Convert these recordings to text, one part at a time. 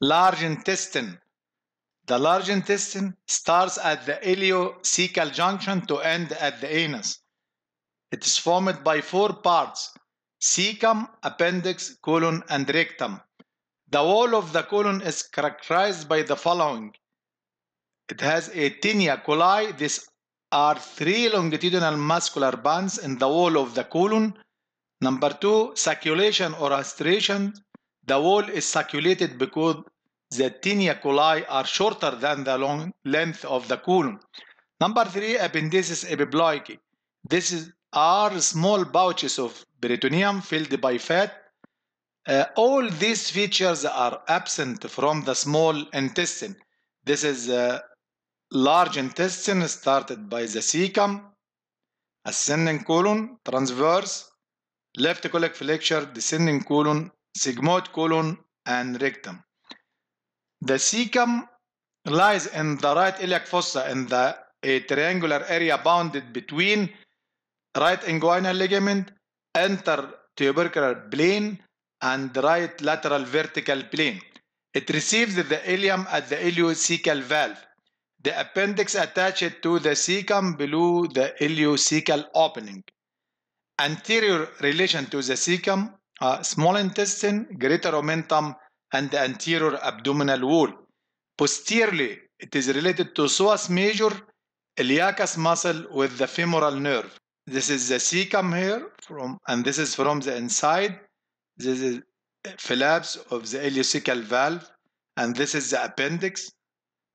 large intestine. The large intestine starts at the ileocecal junction to end at the anus. It is formed by four parts, cecum, appendix, colon, and rectum. The wall of the colon is characterized by the following. It has a tinea coli. These are three longitudinal muscular bands in the wall of the colon. Number two, circulation or respiration the wall is circulated because the tinea coli are shorter than the long length of the colon. Number three, appendices epiploiky. This is, are small pouches of peritoneum filled by fat. Uh, all these features are absent from the small intestine. This is uh, large intestine started by the cecum, ascending colon, transverse, left colic flexure, descending colon, sigmoid colon and rectum. The cecum lies in the right iliac fossa in the a triangular area bounded between right inguinal ligament, intertubercular plane, and right lateral vertical plane. It receives the ileum at the ileocecal valve. The appendix attached to the cecum below the ileocecal opening. Anterior relation to the cecum uh, small intestine, greater omentum, and the anterior abdominal wall. Posteriorly, it is related to psoas major, iliacus muscle with the femoral nerve. This is the cecum here, from, and this is from the inside. This is flaps of the ileocecal valve, and this is the appendix.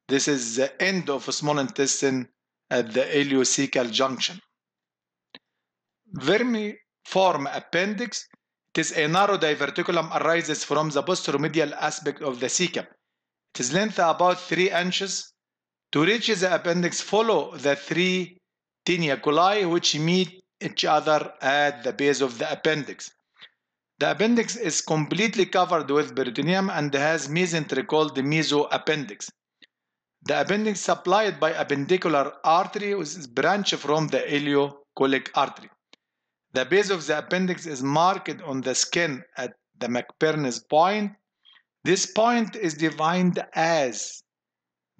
This is the end of small intestine at the ileocecal junction. Vermiform appendix it is a narrow diverticulum arises from the posteromedial aspect of the cecum. Its length about 3 inches. To reach the appendix, follow the three teniaculae which meet each other at the base of the appendix. The appendix is completely covered with peritoneum and has mesentery called the mesoappendix. The appendix supplied by appendicular artery is branch from the ileocholic artery. The base of the appendix is marked on the skin at the McPernis point. This point is defined as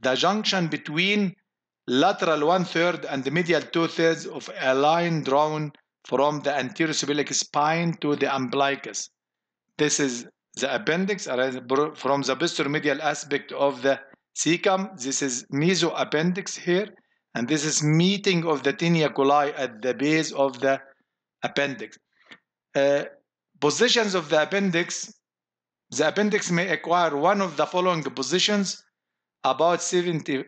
the junction between lateral one-third and the medial two-thirds of a line drawn from the anterior cephalic spine to the umbilicus. This is the appendix from the medial aspect of the cecum. This is mesoappendix here, and this is meeting of the tinea coli at the base of the appendix. Uh, positions of the appendix, the appendix may acquire one of the following positions, about 75%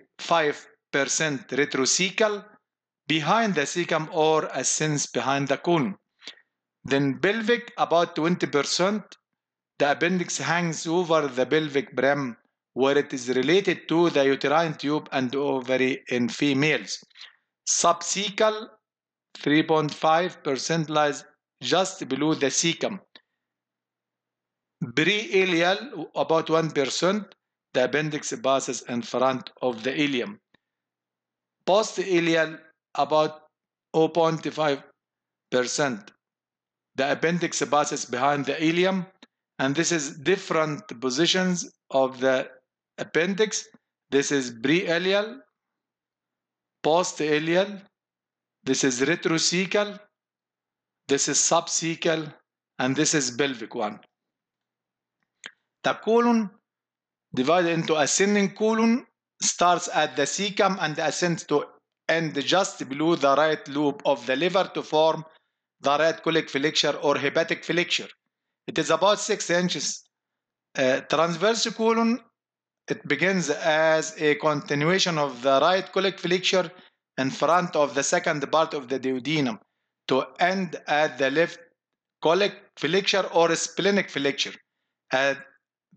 retrocecal behind the cecum or a sense behind the colon. Then pelvic, about 20%, the appendix hangs over the pelvic brim where it is related to the uterine tube and ovary in females. Subcecal 3.5% lies just below the cecum. Pre-ilial, about 1%, the appendix passes in front of the ilium. Post-ilial, about 0.5%. The appendix passes behind the ilium, and this is different positions of the appendix. This is pre-ilial, post-ilial, this is retrocecal, this is subcecal, and this is pelvic one. The colon divided into ascending colon starts at the cecum and ascends to end just below the right lobe of the liver to form the right colic flexure or hepatic flexure. It is about 6 inches. Uh, transverse colon, it begins as a continuation of the right colic flexure in front of the second part of the duodenum to end at the left colic flexure or splenic flexure at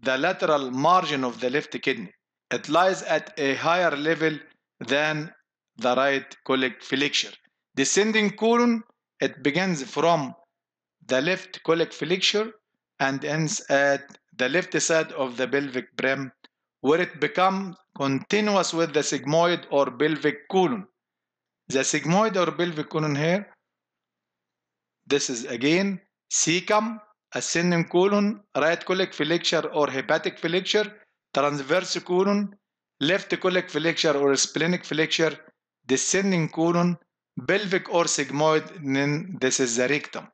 the lateral margin of the left kidney. It lies at a higher level than the right colic flexure. Descending colon, it begins from the left colic flexure and ends at the left side of the pelvic brim where it becomes continuous with the sigmoid or pelvic colon. The sigmoid or pelvic colon here, this is again cecum, ascending colon, right colic flexure or hepatic flexure, transverse colon, left colic flexure or splenic flexure, descending colon, pelvic or sigmoid, then this is the rectum.